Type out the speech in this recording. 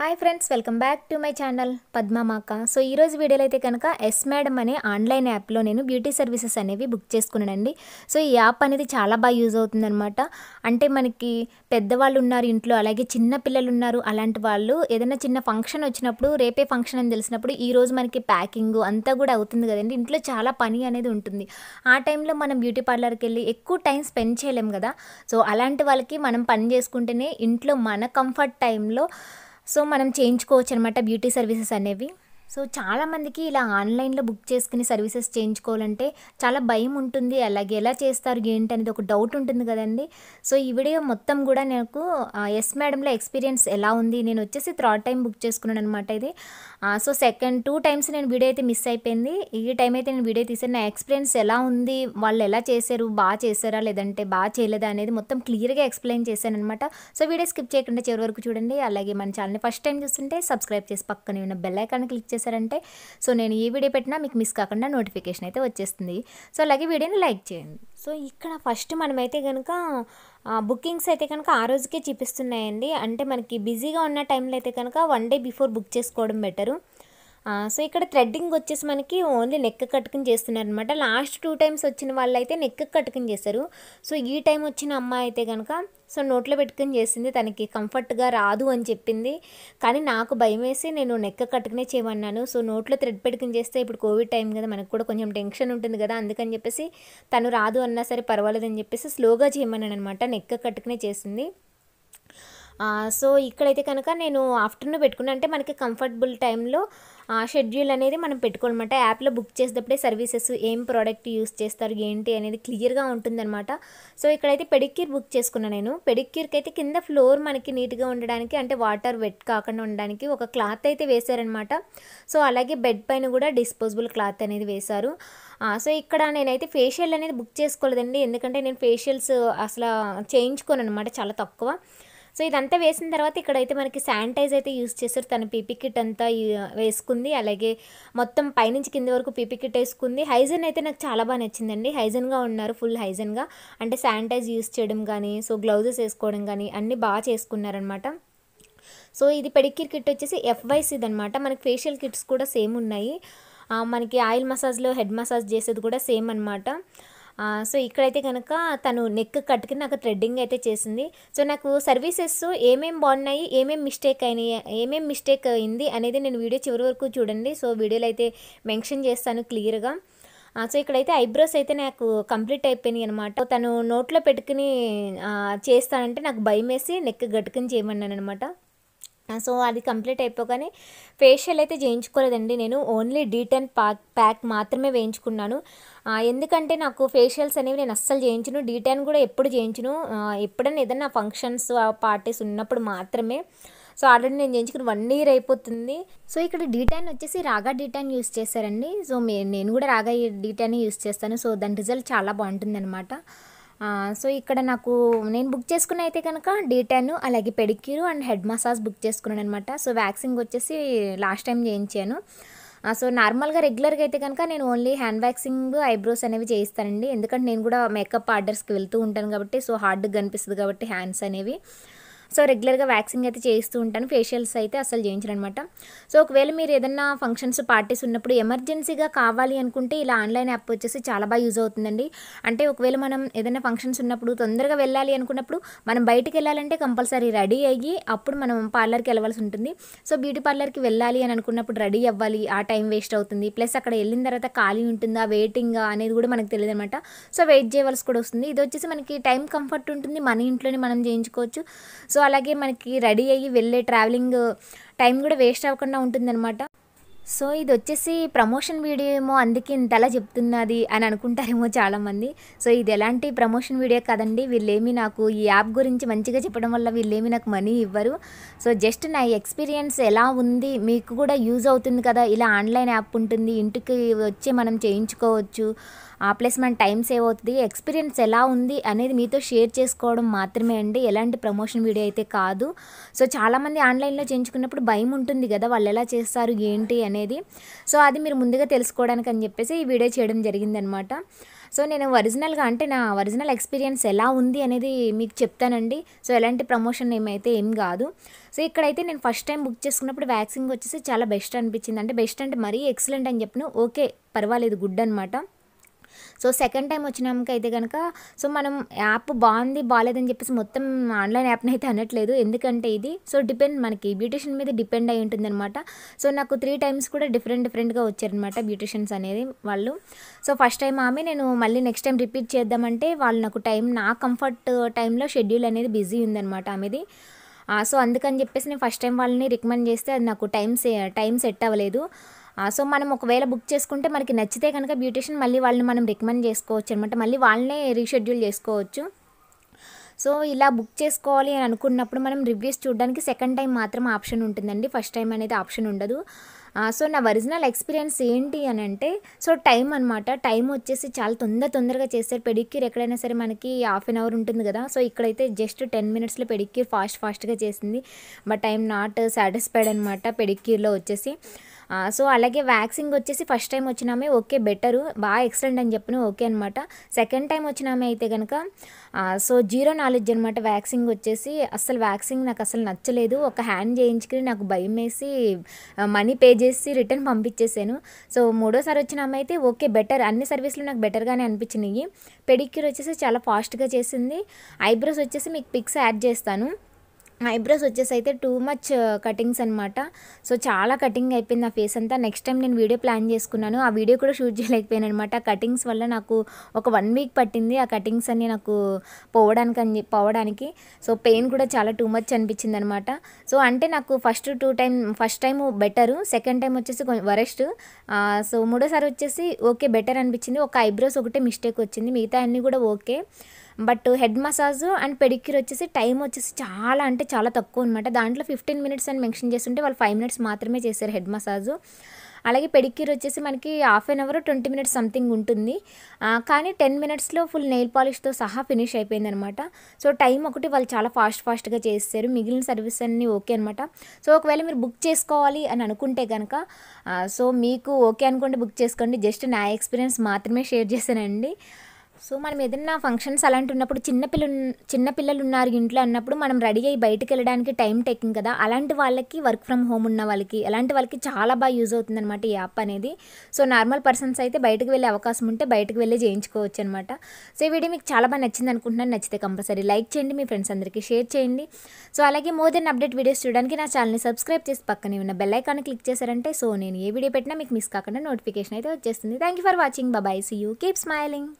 hi friends welcome back to my channel పద్మామాక so ఈరోజు వీడియోలో అయితే కనుక ఎస్ మేడం అనే ఆన్లైన్ యాప్లో నేను బ్యూటీ సర్వీసెస్ అనేవి బుక్ చేసుకున్నానండి సో ఈ యాప్ అనేది చాలా బాగా యూజ్ అవుతుందనమాట అంటే మనకి పెద్దవాళ్ళు ఉన్నారు ఇంట్లో అలాగే చిన్న పిల్లలు ఉన్నారు అలాంటి వాళ్ళు ఏదైనా చిన్న ఫంక్షన్ వచ్చినప్పుడు రేపే ఫంక్షన్ అని తెలిసినప్పుడు ఈరోజు మనకి ప్యాకింగ్ అంతా కూడా అవుతుంది కదండి ఇంట్లో చాలా పని అనేది ఉంటుంది ఆ టైంలో మనం బ్యూటీ పార్లర్కి వెళ్ళి ఎక్కువ టైం స్పెండ్ చేయలేం కదా సో అలాంటి వాళ్ళకి మనం పని చేసుకుంటేనే ఇంట్లో మన కంఫర్ట్ టైంలో సో మనం చేయించుకోవచ్చు అనమాట బ్యూటీ సర్వీసెస్ అనేవి సో చాలామందికి ఇలా ఆన్లైన్లో బుక్ చేసుకుని సర్వీసెస్ చేయించుకోవాలంటే చాలా భయం ఉంటుంది అలాగే ఎలా చేస్తారు ఏంటి అనేది ఒక డౌట్ ఉంటుంది కదండి సో ఈ వీడియో మొత్తం కూడా నాకు ఎస్ మేడంలో ఎక్స్పీరియన్స్ ఎలా ఉంది నేను వచ్చేసి థర్డ్ టైం బుక్ చేసుకున్నాను అనమాట ఇది సో సెకండ్ టూ టైమ్స్ నేను వీడియో అయితే మిస్ అయిపోయింది ఈ టైం అయితే నేను వీడియో తీసాను నా ఎక్స్పీరియన్స్ ఎలా ఉంది వాళ్ళు ఎలా చేశారు బాగా చేశారా లేదంటే బాగా చేయలేదా అనేది మొత్తం క్లియర్గా ఎక్స్ప్లెయిన్ చేశాను అనమాట సో వీడియో స్కిప్ చేయకుండా చివరి వరకు చూడండి అలాగే మన ఛానల్ని ఫస్ట్ టైం చూస్తుంటే సబ్స్క్రైబ్ చేసి పక్కనే ఉన్న బెల్ ఐకాన్ క్లిక్ చేసి చేశారంటే సో నేను ఈ వీడియో పెట్టినా మీకు మిస్ కాకుండా నోటిఫికేషన్ అయితే వచ్చేస్తుంది సో అలాగే వీడియోని లైక్ చేయండి సో ఇక్కడ ఫస్ట్ మనమైతే కనుక బుకింగ్స్ అయితే కనుక ఆ రోజుకే చూపిస్తున్నాయండి అంటే మనకి బిజీగా ఉన్న టైంలో అయితే కనుక వన్ డే బిఫోర్ బుక్ చేసుకోవడం బెటరు సో ఇక్కడ థ్రెడ్డింగ్ వచ్చేసి మనకి ఓన్లీ నెక్ కట్టుకుని చేస్తున్నారు అనమాట లాస్ట్ టూ టైమ్స్ వచ్చిన వాళ్ళు అయితే నెక్ కట్టుకుని చేశారు సో ఈ టైం వచ్చిన అమ్మాయి అయితే కనుక సో నోట్లో పెట్టుకుని చేసింది తనకి కంఫర్ట్గా రాదు అని చెప్పింది కానీ నాకు భయం వేసి నేను నెక్క కట్టుకునే చేయమన్నాను సో నోట్లో థ్రెడ్ పెట్టుకుని చేస్తే ఇప్పుడు కోవిడ్ టైం కదా మనకు కూడా కొంచెం టెన్షన్ ఉంటుంది కదా అందుకని చెప్పేసి తను రాదు అన్నా సరే పర్వాలేదని చెప్పేసి స్లోగా చేయమన్నాను అనమాట నెక్క కట్టుకునే చేసింది సో ఇక్కడైతే కనుక నేను ఆఫ్టర్నూన్ పెట్టుకున్నా అంటే మనకి కంఫర్టబుల్ టైంలో షెడ్యూల్ అనేది మనం పెట్టుకోవాలన్నమాట యాప్లో బుక్ చేసేటప్పుడే సర్వీసెస్ ఏం ప్రోడక్ట్ యూస్ చేస్తారు ఏంటి అనేది క్లియర్గా ఉంటుందన్నమాట సో ఇక్కడైతే పెడిక్యూర్ బుక్ చేసుకున్నా నేను పెడిక్యూర్కి అయితే కింద ఫ్లోర్ మనకి నీట్గా ఉండడానికి అంటే వాటర్ వెట్ కాకుండా ఉండడానికి ఒక క్లాత్ అయితే వేశారనమాట సో అలాగే బెడ్ పైన కూడా డిస్పోజబుల్ క్లాత్ అనేది వేశారు సో ఇక్కడ నేనైతే ఫేషియల్ అనేది బుక్ చేసుకోలేదండి ఎందుకంటే నేను ఫేషియల్స్ అసలు చేయించుకోను అనమాట చాలా తక్కువ సో ఇదంతా వేసిన తర్వాత ఇక్కడైతే మనకి శానిటైజ్ అయితే యూస్ చేశారు తన పీపీ కిట్ అంతా వేసుకుంది అలాగే మొత్తం పైనుంచి కింద వరకు పీపీ కిట్ వేసుకుంది హైజన్ అయితే నాకు చాలా బాగా నచ్చిందండి హైజన్గా ఉన్నారు ఫుల్ హైజన్గా అంటే శానిటైజ్ యూస్ చేయడం కానీ సో గ్లౌజెస్ వేసుకోవడం కానీ అన్నీ బాగా చేసుకున్నారనమాట సో ఇది పెడిక్యూర్ కిట్ వచ్చేసి ఎఫ్వైసీది అనమాట మనకి ఫేషియల్ కిట్స్ కూడా సేమ్ ఉన్నాయి మనకి ఆయిల్ మసాజ్లో హెడ్ మసాజ్ చేసేది కూడా సేమ్ అనమాట సో ఇక్కడైతే కనుక తను నెక్ కట్టుకుని నాకు థ్రెడ్డింగ్ అయితే చేసింది సో నాకు సర్వీసెస్ ఏమేమి బాగున్నాయి ఏమేమి మిస్టేక్ అయినాయి ఏమేమి మిస్టేక్ అయింది అనేది నేను వీడియో చివరి వరకు చూడండి సో వీడియోలో అయితే మెన్షన్ చేస్తాను క్లియర్గా సో ఇక్కడైతే ఐబ్రోస్ అయితే నాకు కంప్లీట్ అయిపోయినాయి అనమాట తను నోట్లో పెట్టుకుని చేస్తానంటే నాకు భయం వేసి నెక్ గట్టుకుని చేయమన్నాను అనమాట సో అది కంప్లీట్ అయిపోగానే ఫేషియల్ అయితే చేయించుకోలేదండి నేను only detan pack pack మాత్రమే వేయించుకున్నాను ఎందుకంటే నాకు ఫేషియల్స్ అనేవి నేను అస్సలు చేయించను డీ టెన్ కూడా ఎప్పుడు చేయించును ఎప్పుడైనా ఏదైనా ఫంక్షన్స్ పార్టీస్ ఉన్నప్పుడు మాత్రమే సో ఆల్రెడీ నేను చేయించుకుని వన్ ఇయర్ అయిపోతుంది సో ఇక్కడ డీటాన్ వచ్చేసి రాగా డీటాన్ యూస్ చేశారండి సో నేను కూడా రాగా డీటాన్ యూస్ చేస్తాను సో దాని రిజల్ట్ చాలా బాగుంటుంది అనమాట సో ఇక్కడ నాకు నేను బుక్ చేసుకున్న అయితే కనుక డే టెన్ అలాగే pedicure and head massage book చేసుకున్నాను అనమాట సో వ్యాక్సింగ్ వచ్చేసి లాస్ట్ టైం చేయించాను సో నార్మల్గా రెగ్యులర్గా అయితే కనుక నేను ఓన్లీ హ్యాండ్ వ్యాక్సింగ్ ఐబ్రోస్ అనేవి చేయిస్తానండి ఎందుకంటే నేను కూడా మేకప్ ఆర్డర్స్కి వెళ్తూ ఉంటాను కాబట్టి సో హార్డ్గా కనిపిస్తుంది కాబట్టి హ్యాండ్స్ అనేవి సో రెగ్యులర్గా వ్యాక్సింగ్ అయితే చేయిస్తూ ఉంటాను ఫేషియల్స్ అయితే అసలు చేయించను అనమాట సో ఒకవేళ మీరు ఏదన్నా ఫంక్షన్స్ పార్టీస్ ఉన్నప్పుడు ఎమర్జెన్సీగా కావాలి అనుకుంటే ఇలా ఆన్లైన్ యాప్ వచ్చేసి చాలా బాగా యూజ్ అవుతుందండి అంటే ఒకవేళ మనం ఏదైనా ఫంక్షన్స్ ఉన్నప్పుడు తొందరగా వెళ్ళాలి అనుకున్నప్పుడు మనం బయటకు వెళ్ళాలంటే కంపల్సరీ రెడీ అయ్యి అప్పుడు మనం పార్లర్కి వెళ్ళవలసి ఉంటుంది సో బ్యూటీ పార్లర్కి వెళ్ళాలి అని అనుకున్నప్పుడు రెడీ అవ్వాలి ఆ టైం వేస్ట్ అవుతుంది ప్లస్ అక్కడ వెళ్ళిన తర్వాత ఖాళీ ఉంటుందా వెయిటింగ్ అనేది కూడా మనకు తెలియదు అనమాట సో వెయిట్ చేయవలసి కూడా వస్తుంది ఇది వచ్చేసి మనకి టైం కంఫర్ట్ ఉంటుంది మన ఇంట్లోనే మనం చేయించుకోవచ్చు సో సో అలాగే మనకి రెడీ అయ్యి వెళ్ళే ట్రావెలింగ్ టైం కూడా వేస్ట్ అవ్వకుండా ఉంటుందన్నమాట సో ఇది వచ్చేసి ప్రమోషన్ వీడియో ఏమో అందుకే ఇంతలా చెప్తున్నది అని అనుకుంటారేమో చాలామంది సో ఇది ఎలాంటి ప్రమోషన్ వీడియో కాదండి వీళ్ళేమీ నాకు ఈ యాప్ గురించి మంచిగా చెప్పడం వల్ల వీళ్ళేమీ నాకు మనీ ఇవ్వరు సో జస్ట్ నా ఎక్స్పీరియన్స్ ఎలా ఉంది మీకు కూడా యూజ్ అవుతుంది కదా ఇలా ఆన్లైన్ యాప్ ఉంటుంది ఇంటికి వచ్చి మనం చేయించుకోవచ్చు ప్లస్ మన టైం సేవ్ అవుతుంది ఎక్స్పీరియన్స్ ఎలా ఉంది అనేది మీతో షేర్ చేసుకోవడం మాత్రమే అండి ఎలాంటి ప్రమోషన్ వీడియో అయితే కాదు సో చాలామంది ఆన్లైన్లో చేయించుకున్నప్పుడు భయం ఉంటుంది కదా వాళ్ళు ఎలా చేస్తారు ఏంటి అనేది సో అది మీరు ముందుగా తెలుసుకోవడానికి అని చెప్పేసి ఈ వీడియో చేయడం జరిగిందనమాట సో నేను ఒరిజినల్గా అంటే నా ఒరిజినల్ ఎక్స్పీరియన్స్ ఎలా ఉంది అనేది మీకు చెప్తానండి సో ఎలాంటి ప్రమోషన్ ఏమైతే ఏం కాదు సో ఇక్కడైతే నేను ఫస్ట్ టైం బుక్ చేసుకున్నప్పుడు వ్యాక్సింగ్ వచ్చేసి చాలా బెస్ట్ అనిపించింది అంటే బెస్ట్ అంటే మరీ ఎక్సలెంట్ అని చెప్పిన ఓకే పర్వాలేదు గుడ్ అనమాట సో సెకండ్ టైం వచ్చినాక అయితే కనుక సో మనం యాప్ బాగుంది బాగాలేదని చెప్పేసి మొత్తం ఆన్లైన్ యాప్ని అయితే అనట్లేదు ఎందుకంటే ఇది సో డిపెండ్ మనకి బ్యూటిషియన్ మీద డిపెండ్ అయి ఉంటుంది అనమాట సో నాకు త్రీ టైమ్స్ కూడా డిఫరెంట్ డిఫరెంట్గా వచ్చారనమాట బ్యూటిషియన్స్ అనేది వాళ్ళు సో ఫస్ట్ టైం ఆమె నేను మళ్ళీ నెక్స్ట్ టైం రిపీట్ చేద్దామంటే వాళ్ళు నాకు టైం నా కంఫర్ట్ టైంలో షెడ్యూల్ అనేది బిజీ ఉందన్నమాట ఆమెది సో అందుకని చెప్పేసి నేను ఫస్ట్ టైం వాళ్ళని రికమెండ్ చేస్తే అది నాకు టైం టైం సెట్ అవ్వలేదు సో మనం ఒకవేళ బుక్ చేసుకుంటే మనకి నచ్చితే కనుక బ్యూటిషియన్ మళ్ళీ వాళ్ళని మనం రికమెండ్ చేసుకోవచ్చు అనమాట మళ్ళీ వాళ్ళనే రీషెడ్యూల్ చేసుకోవచ్చు సో ఇలా బుక్ చేసుకోవాలి అని అనుకున్నప్పుడు మనం రివ్యూస్ చూడడానికి సెకండ్ టైం మాత్రం ఆప్షన్ ఉంటుందండి ఫస్ట్ టైం అనేది ఆప్షన్ ఉండదు సో నా ఒరిజినల్ ఎక్స్పీరియన్స్ ఏంటి అని అంటే సో టైం అనమాట టైం వచ్చేసి చాలా తొందర తొందరగా చేస్తారు పెడిక్యూర్ ఎక్కడైనా సరే మనకి హాఫ్ అన్ అవర్ ఉంటుంది కదా సో ఇక్కడైతే జస్ట్ టెన్ మినిట్స్లో పెడిక్యూర్ ఫాస్ట్ ఫాస్ట్గా చేసింది బట్ ఐఎమ్ నాట్ సాటిస్ఫైడ్ అనమాట పెడిక్యూర్లో వచ్చేసి సో అలాగే వ్యాక్సింగ్ వచ్చేసి ఫస్ట్ టైం వచ్చినామే ఓకే బెటరు బాగా ఎక్సలెంట్ అని చెప్పిన ఓకే అనమాట సెకండ్ టైం వచ్చినామే అయితే కనుక సో జీరో నాలెడ్జ్ అనమాట వ్యాక్సింగ్ వచ్చేసి అసలు వ్యాక్సింగ్ నాకు అసలు నచ్చలేదు ఒక హ్యాండ్ చేయించుకుని నాకు భయం వేసి మనీ పే చేసి రిటర్న్ పంపించేసాను సో మూడోసారి వచ్చినామే అయితే ఓకే బెటర్ అన్ని సర్వీసులు నాకు బెటర్గానే అనిపించినాయి పెడిక్యూర్ వచ్చేసి చాలా ఫాస్ట్గా చేసింది ఐబ్రోస్ వచ్చేసి మీకు పిక్స్ యాడ్ చేస్తాను ఐబ్రోస్ వచ్చేసి అయితే టూ మచ్ కటింగ్స్ అనమాట సో చాలా కటింగ్ అయిపోయింది నా ఫేస్ అంతా నెక్స్ట్ టైం నేను వీడియో ప్లాన్ చేసుకున్నాను ఆ వీడియో కూడా షూట్ చేయలేకపోయాను అనమాట కటింగ్స్ వల్ల నాకు ఒక వన్ వీక్ పట్టింది ఆ కటింగ్స్ అన్ని నాకు పోవడానికి అని పోవడానికి సో పెయిన్ కూడా చాలా టూ మచ్ అనిపించింది అనమాట సో అంటే నాకు first two time first time better second time వచ్చేసి వరెస్ట్ సో మూడోసారి వచ్చేసి ఓకే బెటర్ అనిపించింది ఒక ఐబ్రోస్ ఒకటే మిస్టేక్ వచ్చింది మిగతా అన్నీ కూడా okay but head massage and pedicure వచ్చేసి టైం వచ్చేసి చాలా అంటే చాలా తక్కువ అనమాట దాంట్లో ఫిఫ్టీన్ మినిట్స్ అని మెన్షన్ చేస్తుంటే వాళ్ళు ఫైవ్ మినిట్స్ మాత్రమే చేశారు హెడ్ మసాజ్ అలాగే పెడిక్యూర్ వచ్చేసి మనకి half an hour twenty minutes something ఉంటుంది కానీ టెన్ మినిట్స్లో ఫుల్ నెయిల్ పాలిష్తో సహా ఫినిష్ అయిపోయింది అనమాట సో టైం ఒకటి వాళ్ళు చాలా ఫాస్ట్ ఫాస్ట్గా చేస్తారు మిగిలిన సర్వీస్ అన్నీ ఓకే అనమాట సో ఒకవేళ మీరు బుక్ చేసుకోవాలి అని అనుకుంటే కనుక సో మీకు ఓకే అనుకుంటే బుక్ చేసుకోండి జస్ట్ నా ఎక్స్పీరియన్స్ మాత్రమే షేర్ చేశానండి సో మనం ఏదైనా ఫంక్షన్స్ అలాంటి ఉన్నప్పుడు చిన్నపిల్ల చిన్నపిల్లలు ఉన్నారు ఇంట్లో అన్నప్పుడు మనం రెడీ అయ్యి బయటకు వెళ్ళడానికి టైం టేకింగ్ కదా అలాంటి వాళ్ళకి వర్క్ ఫ్రమ్ హోమ్ ఉన్న వాళ్ళకి అలాంటి వాళ్ళకి చాలా బాగా యూజ్ అవుతుంది అనమాట ఈ యాప్ అనేది సో నార్మల్ పర్సన్స్ అయితే బయటకు వెళ్ళే అవకాశం ఉంటే బయటకు వెళ్ళి చేయించుకోవచ్చు అనమాట సో ఈ వీడియో మీకు చాలా బాగా నచ్చింది అనుకుంటున్నాను నచ్చితే కంపల్సరీ లైక్ చేయండి మీ ఫ్రెండ్స్ అందరికీ షేర్ చేయండి సో అలాగే మోర్ దెన్ అప్డేట్ వీడియోస్ చూడడానికి నా ఛానల్ని సబ్స్క్రైబ్ చేసి పక్కనే ఉన్న బెల్ ఐకాన్ క్లిక్ చేశారంటే సో నేను ఏ వీడియో పెట్టినా మీకు మిస్ కాకుండా నోటిఫికేషన్ అయితే వచ్చేస్తుంది థ్యాంక్ యూ ఫర్ వాచింగ్ బాబాయ్ సీ యూ కీప్ స్మైలింగ్